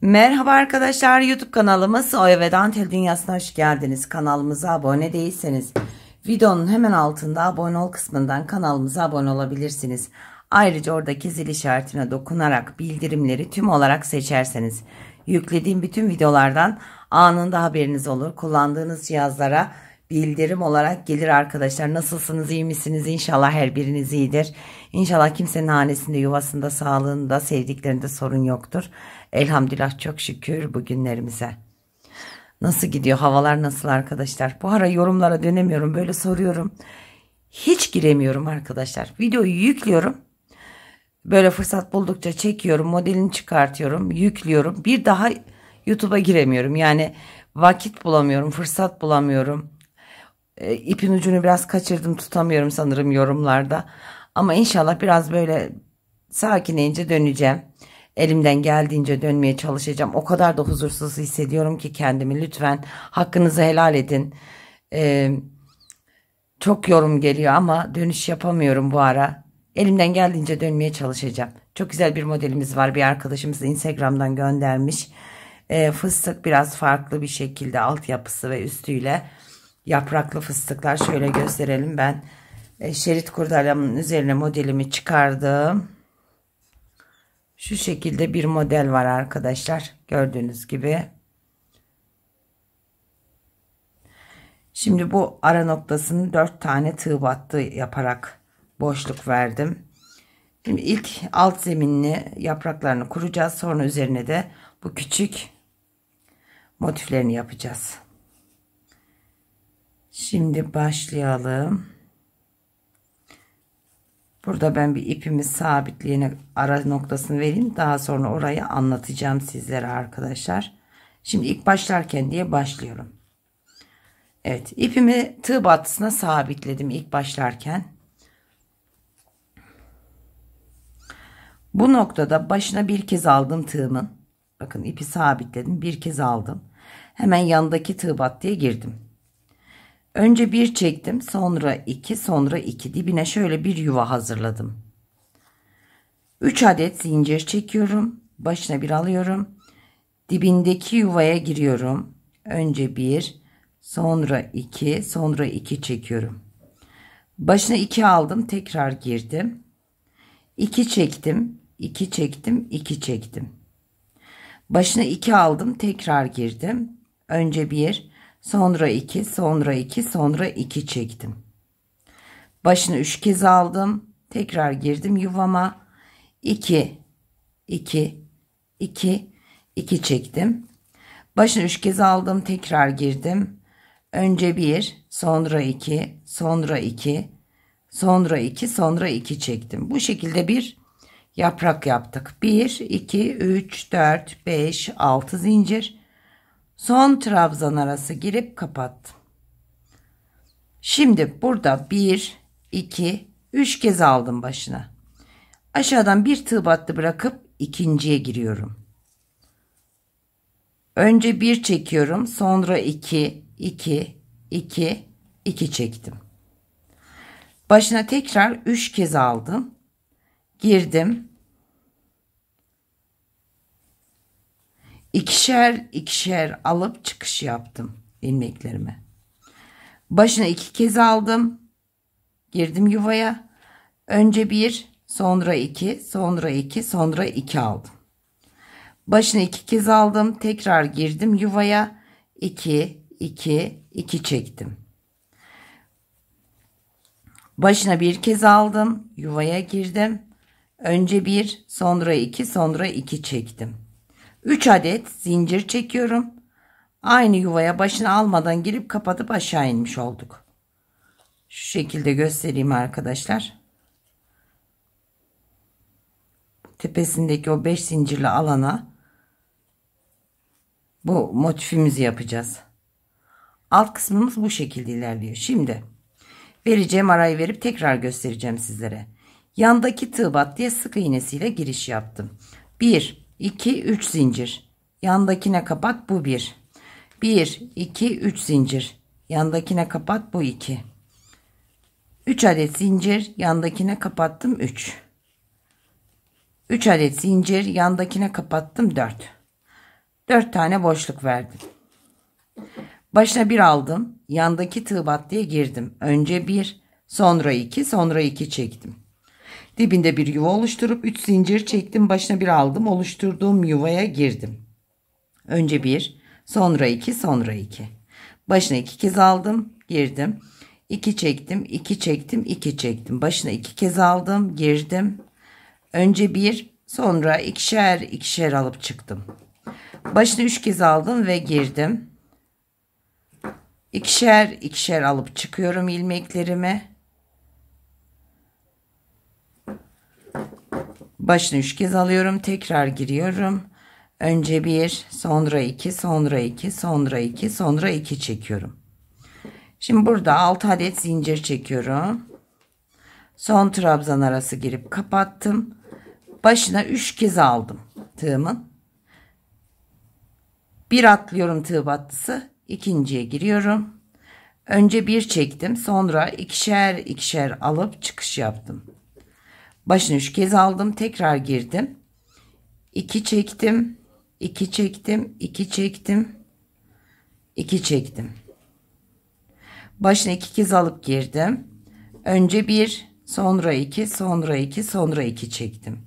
Merhaba arkadaşlar YouTube kanalımız Oya ve Dantel Dünyası'na hoş geldiniz. Kanalımıza abone değilseniz videonun hemen altında abone ol kısmından kanalımıza abone olabilirsiniz. Ayrıca oradaki zil işaretine dokunarak bildirimleri tüm olarak seçerseniz yüklediğim bütün videolardan anında haberiniz olur. Kullandığınız cihazlara bildirim olarak gelir arkadaşlar. Nasılsınız iyi misiniz? İnşallah her biriniz iyidir. İnşallah kimsenin hanesinde, yuvasında, sağlığında, sevdiklerinde sorun yoktur. Elhamdülillah çok şükür bugünlerimize. Nasıl gidiyor? Havalar nasıl arkadaşlar? Bu ara yorumlara dönemiyorum. Böyle soruyorum. Hiç giremiyorum arkadaşlar. Videoyu yüklüyorum. Böyle fırsat buldukça çekiyorum. Modelini çıkartıyorum. Yüklüyorum. Bir daha YouTube'a giremiyorum. Yani vakit bulamıyorum. Fırsat bulamıyorum. E, ipin ucunu biraz kaçırdım. Tutamıyorum sanırım yorumlarda. Ama inşallah biraz böyle sakinleyince döneceğim. Elimden geldiğince dönmeye çalışacağım. O kadar da huzursuz hissediyorum ki kendimi. Lütfen hakkınızı helal edin. Ee, çok yorum geliyor ama dönüş yapamıyorum bu ara. Elimden geldiğince dönmeye çalışacağım. Çok güzel bir modelimiz var. Bir arkadaşımız Instagram'dan göndermiş. Ee, fıstık biraz farklı bir şekilde altyapısı ve üstüyle yapraklı fıstıklar. Şöyle gösterelim ben şerit kurdalamın üzerine modelimi çıkardım. Şu şekilde bir model var arkadaşlar. Gördüğünüz gibi. Şimdi bu ara noktasını 4 tane tığ battı yaparak boşluk verdim. Şimdi ilk alt zeminini yapraklarını kuracağız. Sonra üzerine de bu küçük motiflerini yapacağız. Şimdi başlayalım. Burada ben bir ipimi sabitliğine ara noktasını vereyim. Daha sonra orayı anlatacağım sizlere arkadaşlar. Şimdi ilk başlarken diye başlıyorum. Evet ipimi tığ batısına sabitledim ilk başlarken. Bu noktada başına bir kez aldım tığımın. Bakın ipi sabitledim bir kez aldım. Hemen yandaki tığ battıya girdim. Önce bir çektim sonra iki sonra iki dibine şöyle bir yuva hazırladım. 3 adet zincir çekiyorum. Başına bir alıyorum. Dibindeki yuvaya giriyorum. Önce bir sonra iki sonra iki çekiyorum. Başına iki aldım tekrar girdim. 2 çektim 2 çektim 2 çektim. Başına 2 aldım tekrar girdim. Önce 1 Sonra 2, sonra 2, sonra 2 çektim. Başını 3 kez aldım. Tekrar girdim yuvama. 2, 2, 2, 2 çektim. Başını 3 kez aldım. Tekrar girdim. Önce 1, sonra 2, sonra 2, sonra 2, sonra 2 çektim. Bu şekilde bir yaprak yaptık. 1, 2, 3, 4, 5, 6 zincir. Son trabzan arası girip kapattım. Şimdi burada 1, 2, 3 kez aldım başına. Aşağıdan bir tığ battı bırakıp ikinciye giriyorum. Önce 1 çekiyorum. Sonra 2, 2, 2, 2 çektim. Başına tekrar 3 kez aldım. Girdim. İkişer ikişer alıp çıkış yaptım ilmeklerime. Başına iki kez aldım. Girdim yuvaya. Önce bir, sonra iki, sonra iki, sonra iki aldım. Başına iki kez aldım. Tekrar girdim yuvaya. İki, iki, iki çektim. Başına bir kez aldım. Yuvaya girdim. Önce bir, sonra iki, sonra iki çektim. 3 adet zincir çekiyorum. Aynı yuvaya başını almadan girip kapatıp aşağı inmiş olduk. Şu şekilde göstereyim arkadaşlar. Tepesindeki o 5 zincirli alana bu motifimizi yapacağız. Alt kısmımız bu şekilde ilerliyor. Şimdi vereceğim arayı verip tekrar göstereceğim sizlere. Yandaki tığ bat diye sık iğnesiyle giriş yaptım. 1 2 3 zincir. Yandakine kapat bu 1. 1 2 3 zincir. Yandakine kapat bu 2. 3 adet zincir yandakine kapattım 3. 3 adet zincir yandakine kapattım 4. 4 tane boşluk verdim. Başına bir aldım. Yandaki tığ battıya girdim. Önce bir, sonra iki, sonra iki çektim. Dibinde bir yuva oluşturup 3 zincir çektim başına bir aldım oluşturduğum yuvaya girdim. Önce 1 sonra 2 sonra 2. Başına 2 kez aldım girdim. 2 çektim 2 çektim 2 çektim. Başına 2 kez aldım girdim. Önce 1 sonra ikişer ikişer alıp çıktım. Başına 3 kez aldım ve girdim. İkişer ikişer alıp çıkıyorum ilmeklerimi. başına üç kez alıyorum. Tekrar giriyorum. Önce bir, sonra iki, sonra iki, sonra iki, sonra iki çekiyorum. Şimdi burada altı adet zincir çekiyorum. Son trabzan arası girip kapattım. Başına üç kez aldım tığımın. Bir atlıyorum tığ battısı. ikinciye giriyorum. Önce bir çektim. Sonra ikişer ikişer alıp çıkış yaptım. Başına üç kez aldım. Tekrar girdim. İki çektim. 2 çektim. 2 çektim. 2 çektim. Başına iki kez alıp girdim. Önce bir, sonra iki, sonra iki, sonra iki çektim.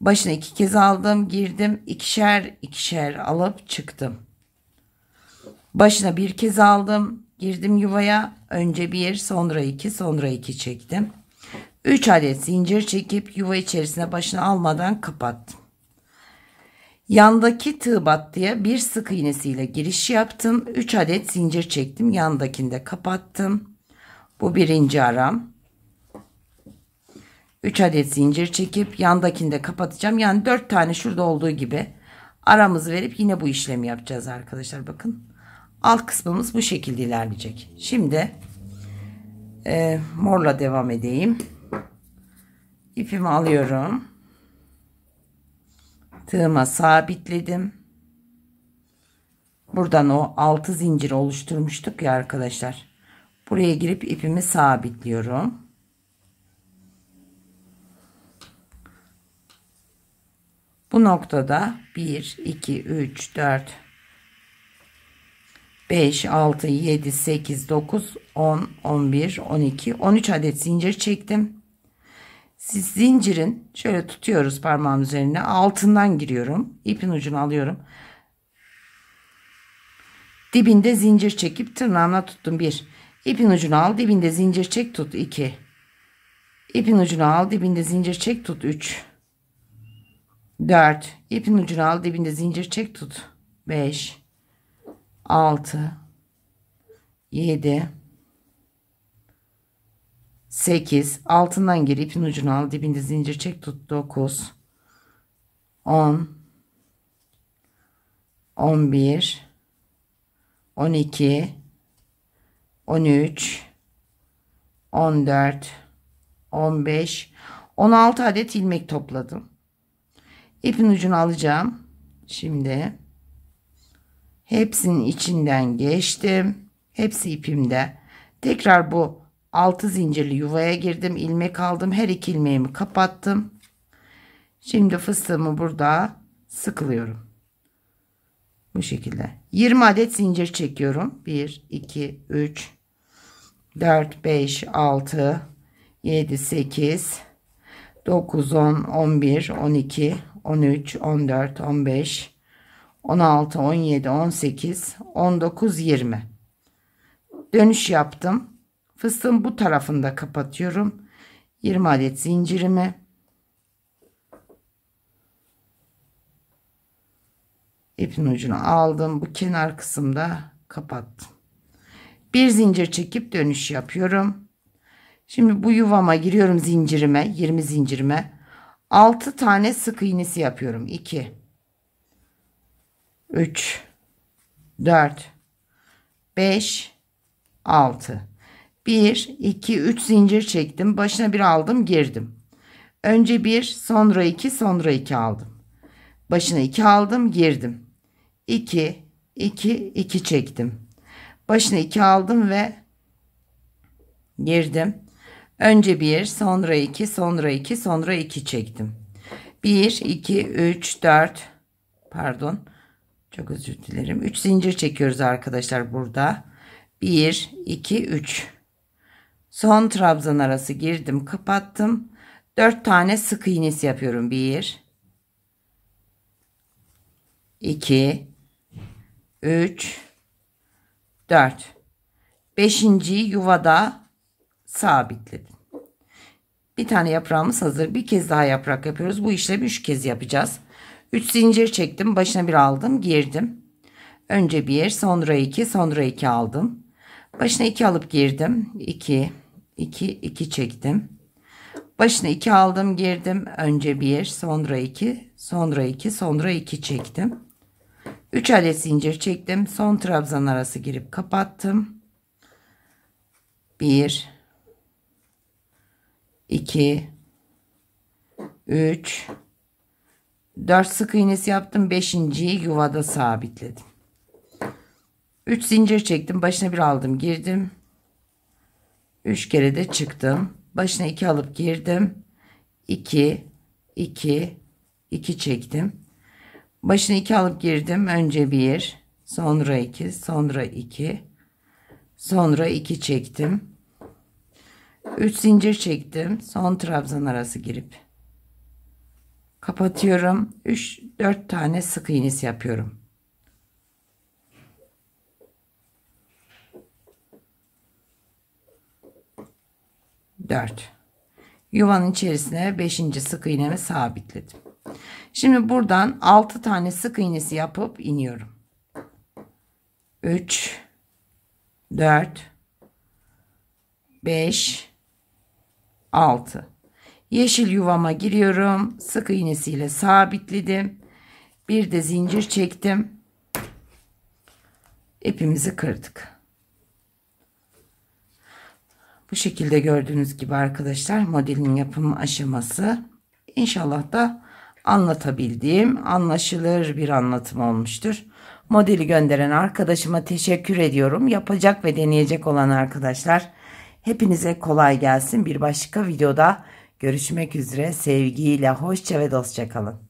Başına iki kez aldım, girdim. ikişer ikişer alıp çıktım. Başına bir kez aldım. Girdim yuvaya. Önce bir, sonra iki, sonra iki çektim. 3 adet zincir çekip yuva içerisine başını almadan kapattım. Yandaki tığ battıya bir sık iğnesiyle giriş yaptım. 3 adet zincir çektim. Yandakini de kapattım. Bu birinci aram. 3 adet zincir çekip yandakini de kapatacağım. Yani 4 tane şurada olduğu gibi aramızı verip yine bu işlemi yapacağız arkadaşlar. Bakın alt kısmımız bu şekilde ilerleyecek. Şimdi e, morla devam edeyim. İpimi alıyorum. Tığıma sabitledim. Buradan o 6 zincir oluşturmuştuk ya arkadaşlar. Buraya girip ipimi sabitliyorum. Bu noktada 1, 2, 3, 4, 5, 6, 7, 8, 9, 10, 11, 12, 13 adet zincir çektim zincirin şöyle tutuyoruz parmağım üzerine altından giriyorum ipin ucunu alıyorum dibinde zincir çekip tırnağımla tuttum bir ipin ucunu al dibinde zincir çek tut iki. ipin ucunu al dibinde zincir çek tut üç. Dört. ipin ucunu al dibinde zincir çek tut beş. Altı. Yedi. 8 altından gir ipin ucunu al dibinde zincir çek tut 9 10 11 12 13 14 15 16 adet ilmek topladım ipin ucunu alacağım şimdi hepsinin içinden geçtim hepsi ipimde tekrar bu 6 zincirli yuvaya girdim. ilmek aldım. Her iki ilmeğimi kapattım. Şimdi fıstığımı burada sıkılıyorum. Bu şekilde. 20 adet zincir çekiyorum. 1, 2, 3, 4, 5, 6, 7, 8, 9, 10, 11, 12, 13, 14, 15, 16, 17, 18, 19, 20. Dönüş yaptım fıstığın bu tarafında kapatıyorum. 20 adet zincirimi ipin ucunu aldım. Bu kenar kısımda kapattım. Bir zincir çekip dönüş yapıyorum. Şimdi bu yuvama giriyorum zincirime. 20 zincirime. 6 tane sık iğnesi yapıyorum. 2 3 4 5 6 1, 2, 3 zincir çektim. Başına bir aldım girdim. Önce 1 sonra 2 sonra 2 aldım. Başına 2 aldım girdim. 2, 2, 2 çektim. Başına 2 aldım ve girdim. Önce 1 sonra 2 sonra 2 sonra 2 çektim. 1, 2, 3, 4 pardon çok özür dilerim. 3 zincir çekiyoruz arkadaşlar burada. 1, 2, 3 Son trabzan arası girdim kapattım. Dört tane sık iğnesi yapıyorum. 1 2 üç, dört. Beşinciyi yuvada sabitledim. Bir tane yaprağımız hazır. Bir kez daha yaprak yapıyoruz. Bu işlemi üç kez yapacağız. Üç zincir çektim. Başına bir aldım. Girdim. Önce 1 sonra iki, sonra iki aldım. Başına iki alıp girdim. İki. 2 2 çektim. Başına 2 aldım girdim. Önce 1 sonra 2 sonra 2 sonra 2 çektim. 3 adet zincir çektim. Son trabzan arası girip kapattım. 1 2 3 4 sık iğnesi yaptım. 5.yi yuvada sabitledim. 3 zincir çektim. Başına bir aldım, girdim. Üç kere de çıktım. Başına iki alıp girdim. 2, iki, iki çektim. Başına iki alıp girdim. Önce bir, sonra iki, sonra iki, sonra iki çektim. Üç zincir çektim. Son trabzan arası girip kapatıyorum. Üç, dört tane sık iğnesi yapıyorum. 4 yuvanın içerisine 5. sık iğnemi sabitledim şimdi buradan 6 tane sık iğnesi yapıp iniyorum 3 4 5 6 yeşil yuvama giriyorum sık iğnesiyle sabitledim bir de zincir çektim İpimizi kırdık bu şekilde gördüğünüz gibi arkadaşlar modelin yapımı aşaması. İnşallah da anlatabildiğim anlaşılır bir anlatım olmuştur. Modeli gönderen arkadaşıma teşekkür ediyorum. Yapacak ve deneyecek olan arkadaşlar hepinize kolay gelsin. Bir başka videoda görüşmek üzere. Sevgiyle, hoşça ve dostça kalın.